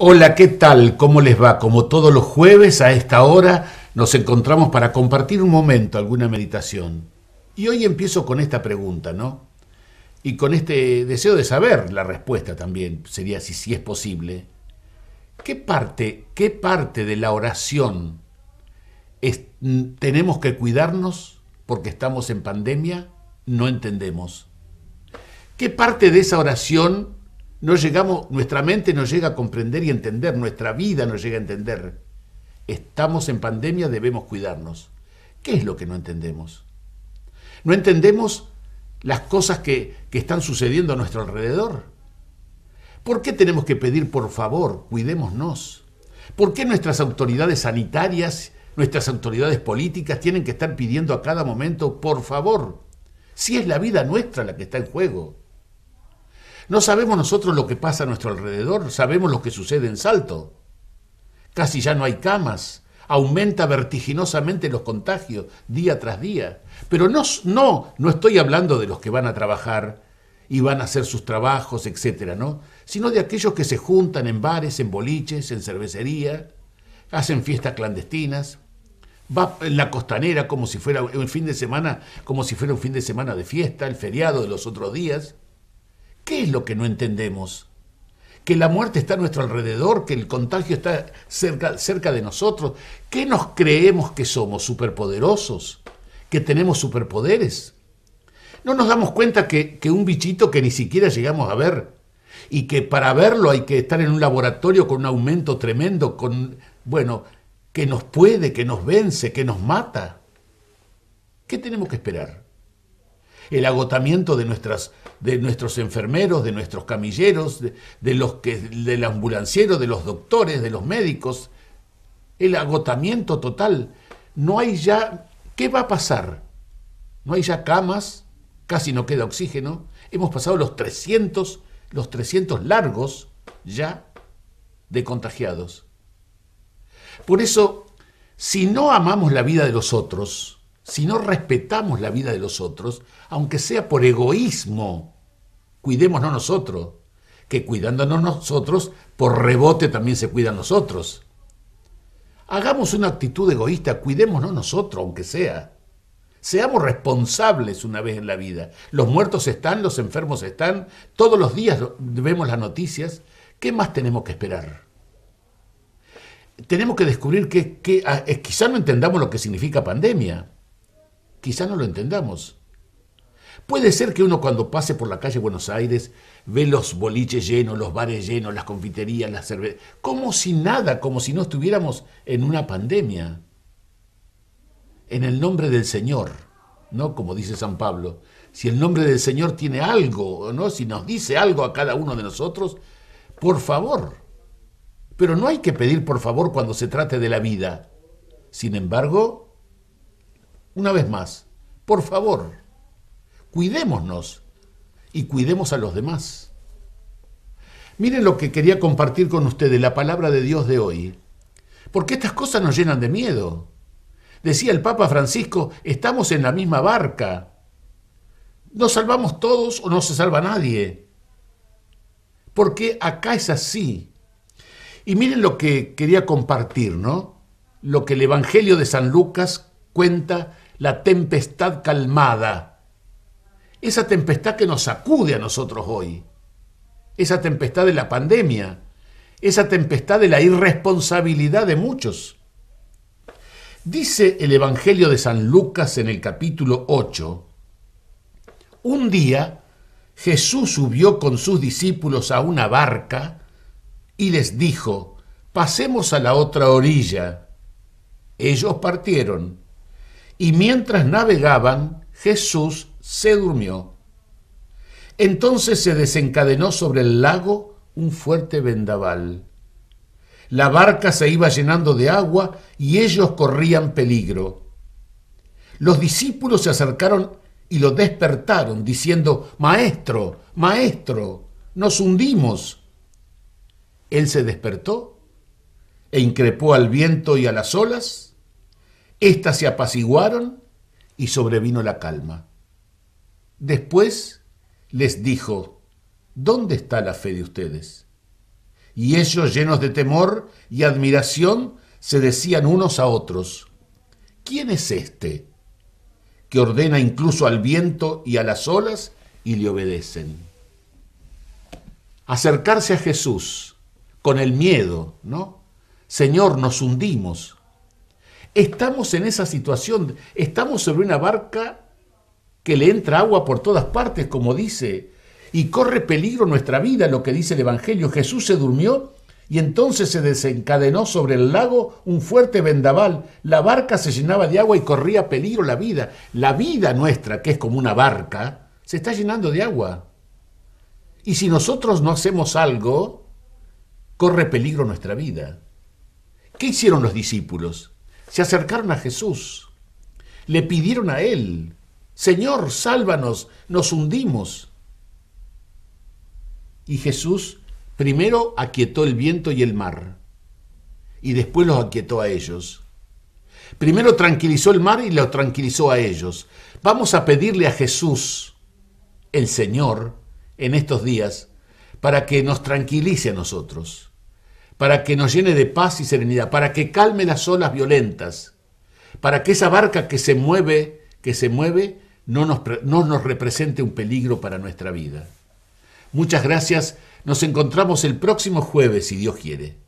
Hola, ¿qué tal? ¿Cómo les va? Como todos los jueves a esta hora nos encontramos para compartir un momento, alguna meditación. Y hoy empiezo con esta pregunta, ¿no? Y con este deseo de saber la respuesta también, sería si, si es posible. ¿Qué parte, qué parte de la oración tenemos que cuidarnos porque estamos en pandemia? No entendemos. ¿Qué parte de esa oración no llegamos, nuestra mente no llega a comprender y entender, nuestra vida no llega a entender. Estamos en pandemia, debemos cuidarnos. ¿Qué es lo que no entendemos? No entendemos las cosas que, que están sucediendo a nuestro alrededor. ¿Por qué tenemos que pedir por favor, cuidémonos? ¿Por qué nuestras autoridades sanitarias, nuestras autoridades políticas tienen que estar pidiendo a cada momento por favor? Si es la vida nuestra la que está en juego. No sabemos nosotros lo que pasa a nuestro alrededor, sabemos lo que sucede en Salto. Casi ya no hay camas, aumenta vertiginosamente los contagios día tras día. Pero no, no, estoy hablando de los que van a trabajar y van a hacer sus trabajos, etcétera, ¿no? Sino de aquellos que se juntan en bares, en boliches, en cervecería, hacen fiestas clandestinas, va en la costanera como si fuera un fin de semana, como si fuera un fin de semana de fiesta, el feriado de los otros días. ¿Qué es lo que no entendemos? Que la muerte está a nuestro alrededor, que el contagio está cerca, cerca de nosotros. ¿Qué nos creemos que somos? ¿Superpoderosos? ¿Que tenemos superpoderes? No nos damos cuenta que, que un bichito que ni siquiera llegamos a ver y que para verlo hay que estar en un laboratorio con un aumento tremendo, con, bueno, que nos puede, que nos vence, que nos mata. ¿Qué tenemos que esperar? El agotamiento de nuestras de nuestros enfermeros, de nuestros camilleros, de, los que, del ambulanciero, de los doctores, de los médicos, el agotamiento total. No hay ya, ¿qué va a pasar? No hay ya camas, casi no queda oxígeno. Hemos pasado los 300, los 300 largos ya de contagiados. Por eso, si no amamos la vida de los otros, si no respetamos la vida de los otros, aunque sea por egoísmo, cuidémonos nosotros, que cuidándonos nosotros, por rebote también se cuidan nosotros. Hagamos una actitud egoísta, cuidémonos nosotros, aunque sea. Seamos responsables una vez en la vida. Los muertos están, los enfermos están, todos los días vemos las noticias. ¿Qué más tenemos que esperar? Tenemos que descubrir que, que ah, eh, quizá no entendamos lo que significa pandemia quizá no lo entendamos. Puede ser que uno cuando pase por la calle Buenos Aires ve los boliches llenos, los bares llenos, las confiterías, las cervezas, como si nada, como si no estuviéramos en una pandemia. En el nombre del Señor, ¿no? Como dice San Pablo, si el nombre del Señor tiene algo, ¿no? Si nos dice algo a cada uno de nosotros, por favor. Pero no hay que pedir por favor cuando se trate de la vida. Sin embargo, una vez más, por favor, cuidémonos y cuidemos a los demás. Miren lo que quería compartir con ustedes, la palabra de Dios de hoy, porque estas cosas nos llenan de miedo. Decía el Papa Francisco, estamos en la misma barca. Nos salvamos todos o no se salva nadie. Porque acá es así. Y miren lo que quería compartir, ¿no? Lo que el Evangelio de San Lucas cuenta la tempestad calmada, esa tempestad que nos sacude a nosotros hoy, esa tempestad de la pandemia, esa tempestad de la irresponsabilidad de muchos. Dice el Evangelio de San Lucas en el capítulo 8, un día Jesús subió con sus discípulos a una barca y les dijo, pasemos a la otra orilla. Ellos partieron y mientras navegaban, Jesús se durmió. Entonces se desencadenó sobre el lago un fuerte vendaval. La barca se iba llenando de agua y ellos corrían peligro. Los discípulos se acercaron y lo despertaron, diciendo, Maestro, Maestro, nos hundimos. Él se despertó e increpó al viento y a las olas estas se apaciguaron y sobrevino la calma. Después les dijo, ¿dónde está la fe de ustedes? Y ellos, llenos de temor y admiración, se decían unos a otros, ¿quién es este que ordena incluso al viento y a las olas y le obedecen? Acercarse a Jesús con el miedo, ¿no? Señor, nos hundimos, Estamos en esa situación, estamos sobre una barca que le entra agua por todas partes, como dice, y corre peligro nuestra vida, lo que dice el Evangelio. Jesús se durmió y entonces se desencadenó sobre el lago un fuerte vendaval. La barca se llenaba de agua y corría peligro la vida. La vida nuestra, que es como una barca, se está llenando de agua. Y si nosotros no hacemos algo, corre peligro nuestra vida. ¿Qué hicieron los discípulos? se acercaron a Jesús, le pidieron a Él, Señor, sálvanos, nos hundimos. Y Jesús primero aquietó el viento y el mar, y después los aquietó a ellos. Primero tranquilizó el mar y lo tranquilizó a ellos. Vamos a pedirle a Jesús, el Señor, en estos días, para que nos tranquilice a nosotros para que nos llene de paz y serenidad, para que calme las olas violentas, para que esa barca que se mueve, que se mueve, no nos, no nos represente un peligro para nuestra vida. Muchas gracias, nos encontramos el próximo jueves, si Dios quiere.